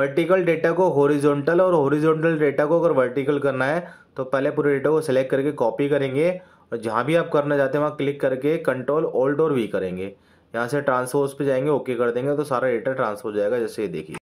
vertical data को horizontal और horizontal data को अगर वर्टिकल करना है तो पहले पूरे डेटा को सेलेक्ट करके कॉपी करेंगे और जहाँ भी आप करना चाहते हैं वहाँ क्लिक करके कंट्रोल ओल्ट और वी करेंगे यहाँ से ट्रांसफोर्स पे जाएंगे ओके कर देंगे तो सारा डेटा ट्रांसफर हो जाएगा जैसे ये देखिए